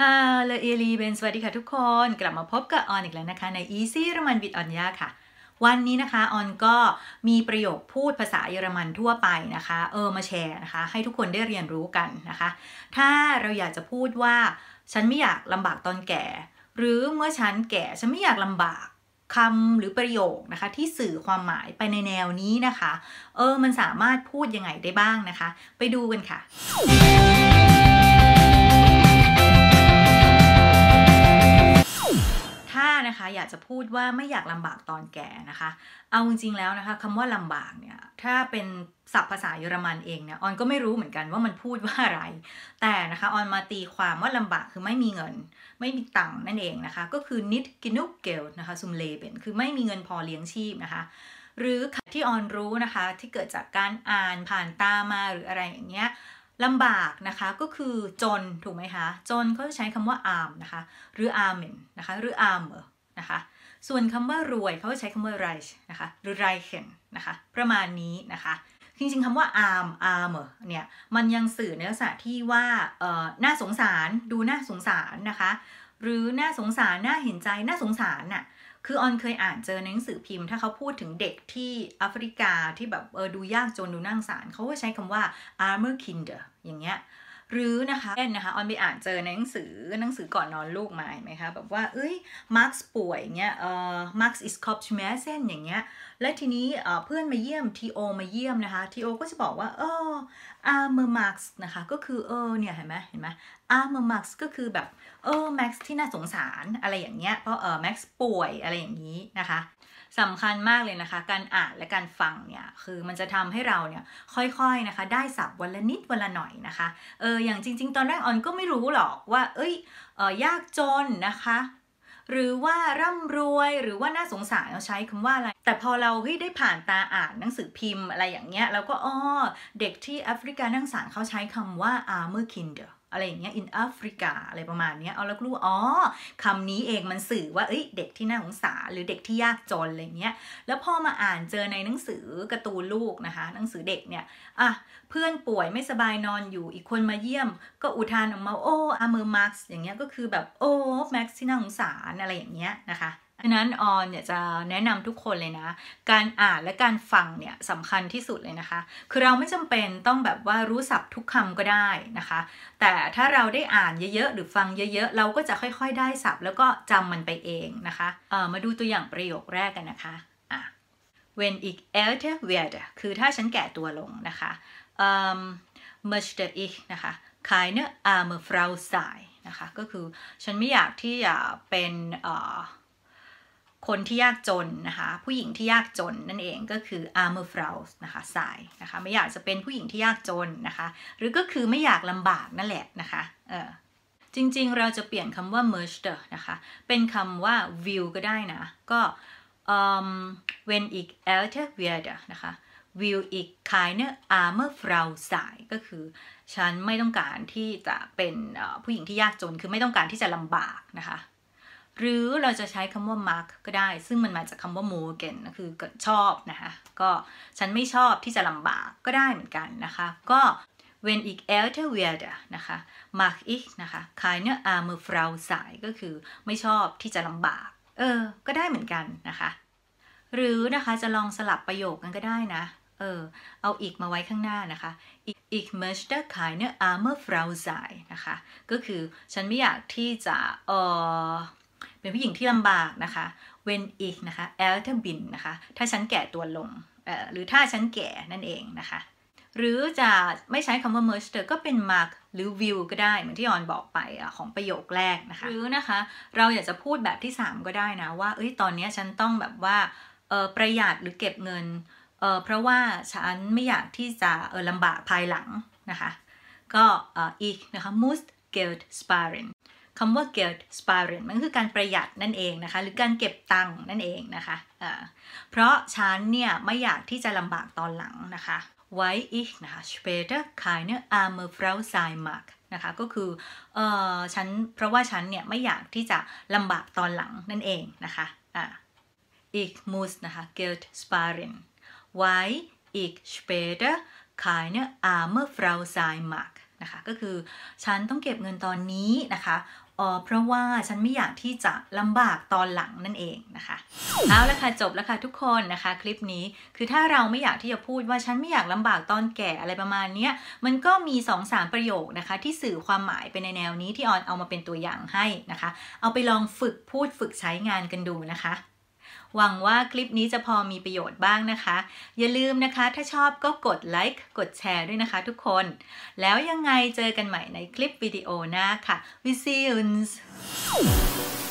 ฮัลโหลเอลีเบนสวัสดีค่ะทุกคน กลับมาพบกับออนอีกแล้วนะคะ ใน Easy เยอรมันวิดออนยาค่ะ วันนี้นะคะ ออนก็มีประโยคพูดภาษาเยอรมันทั่วไปนะคะ เออมาแชร์นะคะ ให้ทุกคนได้เรียนรู้กันนะคะ ถ้าเราอยากจะพูดว่าฉันไม่อยากลำบากตอนแก่ หรือเมื่อฉันแก่ฉันไม่อยากลำบากคำหรือประโยคนะคะ ที่สื่อความหมายไปในแนวนี้นะคะ เออมันสามารถพูดยังไงได้บ้างนะคะ ไปดูกันค่ะานะคะอยากจะพูดว่าไม่อยากลำบากตอนแก่นะคะ เอาจริงๆแล้วนะคะคำว่าลำบากเนี่ยถ้าเป็นศัพท์ภาษาเยอรมันเองเนี่ยออนก็ไม่รู้เหมือนกันว่ามันพูดว่าอะไร แต่นะคะออนมาตีความว่าลำบากคือไม่มีเงิน ไม่มีตังค์นั่นเองนะคะก็คือนิดกินุกเกลนะคะซุมเลเป็นคือไม่มีเงินพอเลี้ยงชีพนะคะ หรือที่ออนรู้นะคะที่เกิดจากการอ่านผ่านตามาหรืออะไรอย่างเงี้ยลำบาก นะคะก็คือจน ถูกไหมคะจนเขาจะใช้คำว่าร์มนะคะ หรือาร์เมนะคะหรือออร์นะคะ ส่วนคำว่ารวยเขาจะใช้คำว่าไรช์นะคะหรือไรเคนนะคะประมาณนี้นะคะจริงๆคำว่าอาร์มอาร์เนี่ย มันยังสื่อในลักษณะที่ว่าเอ่อน่าสงสารดูน่าสงสารนะคะ หรือน่าสงสารน่าเห็นใจน่าสงสารน่ะคือออนเคยอ่านเจอ ในหนังสือพิมพ์ถ้าเขาพูดถึงเด็กที่แอฟริกาที่แบบเออดูยากจนดูนั่งสารเขาก็ใช้คำว่า armor kinder อย่างเงี้ยหรือนะคะเช่นนะคะออนไปอ่านเจอในหนังสือหนังสือก่อนนอนลูกมาเห็นไหมคะแบบว่าเอ้ย มาร์กป่วยเงี้ยเอ่อมาร์กอิสคอปชเมเซนอย่างเงี้ยและทีนี้เพื่อนมาเยี่ยม ทีโอ มาเยี่ยมนะคะ ทีโอก็จะบอกว่าเอออาร์เมอร์มาร์กนะคะก็คือเออเนี่ยเห็นไหมเห็นไหมอาะเมอร์แม็กซ์ก็คือแบบเออแม็กซ์ที่น่าสงสารอะไรอย่างเงี้ยเพราะเออแม็กซ์ป่วยอะไรอย่างนี้นะคะสำคัญมากเลยนะคะการอ่านและการฟังเนี่ยคือมันจะทำให้เราเนี่ยค่อยๆนะคะได้สับวันละนิดวันละหน่อยนะคะเอออย่างจริงๆ ตอนแรกออนก็ไม่รู้หรอกว่าเอ้ยเออยากจนนะคะหรือว่าร่ำรวยหรือว่าน่าสงสารเราใช้คำว่าอะไรแต่พอเราได้ผ่านตาอ่านหนังสือพิมพ์อะไรอย่างเงี้ยเราก็อ๋อเด็กที่แอฟริกาน่งสารเขาใช้คำว่า armor kinder อะไรอย่างเงี้ยอินแอฟริกาอะไรประมาณเนี้ยเอาแล้วรู้อ๋อคำนี้เองมันสื่อว่าเอ้ยเด็กที่น่าสงสารหรือเด็กที่ยากจนอะไรเงี้ยแล้วพอมาอ่านเจอในหนังสือการ์ตูนลูกนะคะ หนังสือเด็กเนี่ยอ่ะเพื่อนป่วยไม่สบายนอนอยู่อีกคนมาเยี่ยม ก็อุทานออกมาโอ้อาเมอร์มาร์กอย่างเงี้ยก็คือแบบโอ้แม็กซ์ที่น่าสงสาร อะไรอย่างเงี้ยนะคะฉะนั้นออนเนี่ยจะแนะนำทุกคนเลยนะ การอ่านและการฟังเนี่ยสำคัญที่สุดเลยนะคะ คือเราไม่จำเป็นต้องแบบว่ารู้ศัพท์ทุกคำก็ได้นะคะ แต่ถ้าเราได้อ่านเยอะๆ หรือฟังเยอะๆ เราก็จะค่อยๆได้ศัพท์แล้วก็จำมันไปเองนะคะเออมาดูตัวอย่างประโยคแรกกันนะคะอ่ะ when ich älter werde คือถ้าฉันแก่ตัวลงนะคะเอ่อ möchte ich นะคะ keine arme Frau sein นะคะก็คือฉันไม่อยากที่จะเป็นเคนที่ยากจนนะคะผู้หญิงที่ยากจน นั่นเองก็คืออาร์เมอร์ฟราวส์นะคะสายนะคะไม่อยากจะเป็นผู้หญิงที่ยากจนนะคะหรือก็คือไม่อยากลำบากนั่นแหละนะคะเออจริงๆเราจะเปลี่ยนคำว่า m e r g e d นะคะเป็นคำว่า view ก็ได้นะก็ when ich älter werde นะคะ will ich keine arme Frau s สายก็คือฉันไม่ต้องการที่จะเป็นผู้หญิงที่ยากจนคือไม่ต้องการที่จะลำบากนะคะหรือเราจะใช้คำว่า mark ก็ได้ ซึ่งมันมาจากคำว่า morgen คือ ชอบนะคะ ก็ ฉันไม่ชอบที่จะลำบากก็ได้เหมือนกันนะคะ ก็ when ich älter werde นะคะ mag ich นะคะ keine arme Frau s e i ก็คือ ไม่ชอบที่จะลำบาก เออ ก็ได้เหมือนกันนะคะ หรือนะคะจะลองสลับประโยคกันก็ได้นะ เออ เอาอีกมาไว้ข้างหน้านะคะ ich möchte keine arme Frau sein นะคะ ก็คือฉันไม่อยากที่จะเออเป็นผู้หญิงที่ลำบากนะคะ when i ีกนะคะ a l t e r bin นะคะถ้าฉันแก่ตัวลงหรือถ้าฉันแก่นั่นเองนะคะหรือจะไม่ใช้คำว่า m e r g e ก็เป็น m a k หรือ v i e w ก็ได้ เหมือนที่ออนบอกไปของประโยคแรกนะคะหรือนะคะเราอยากจะพูดแบบที่ 3 ก็ได้นะ ว่าเอ้ยตอนนี้ฉันต้องแบบว่าประหยัดหรือเก็บเงิน เพราะว่าฉันไม่อยากที่จะลำบากภายหลังนะคะก็อีกนะคะ must geld s p a r i n คำว่า Geld sparen มันคือการประหยัดนั่นเองนะคะหรือการเก็บตังค์นั่นเองนะคะะเพราะฉันเนี่ยไม่อยากที่จะลำบากตอนหลังนะคะ Why ich n a ค h später keine arme Frau sein mag นะคะก็คือเออฉันเพราะว่าฉันเนี่ยไม่อยากที่จะลำบากตอนหลังนั่นเองนะคะอ่า ich muss นะคะ Geld sparen Why ich später keine arme Frau sein mag นะคะก็คือฉันต้องเก็บเงินตอนนี้นะคะเพราะว่าฉันไม่อยากที่จะลำบากตอนหลังนั่นเองนะคะเอาละค่ะ จบแล้วค่ะทุกคนนะคะ คลิปนี้คือถ้าเราไม่อยากที่จะพูดว่าฉันไม่อยากลำบากตอนแก่อะไรประมาณนี้มันก็มี2อสาประโยคนะคะ ที่สื่อความหมายไปในแนวนี้ที่ออนเอามาเป็นตัวอย่างให้นะคะ เอาไปลองฝึกพูดฝึกใช้งานกันดูนะคะหวังว่าคลิปนี้จะพอมีประโยชน์บ้างนะคะ อย่าลืมนะคะถ้าชอบก็กดไลค์กดแชร์ด้วยนะคะทุกคน แล้วยังไงเจอกันใหม่ในคลิปวิดีโอหน้าค่ะ We see you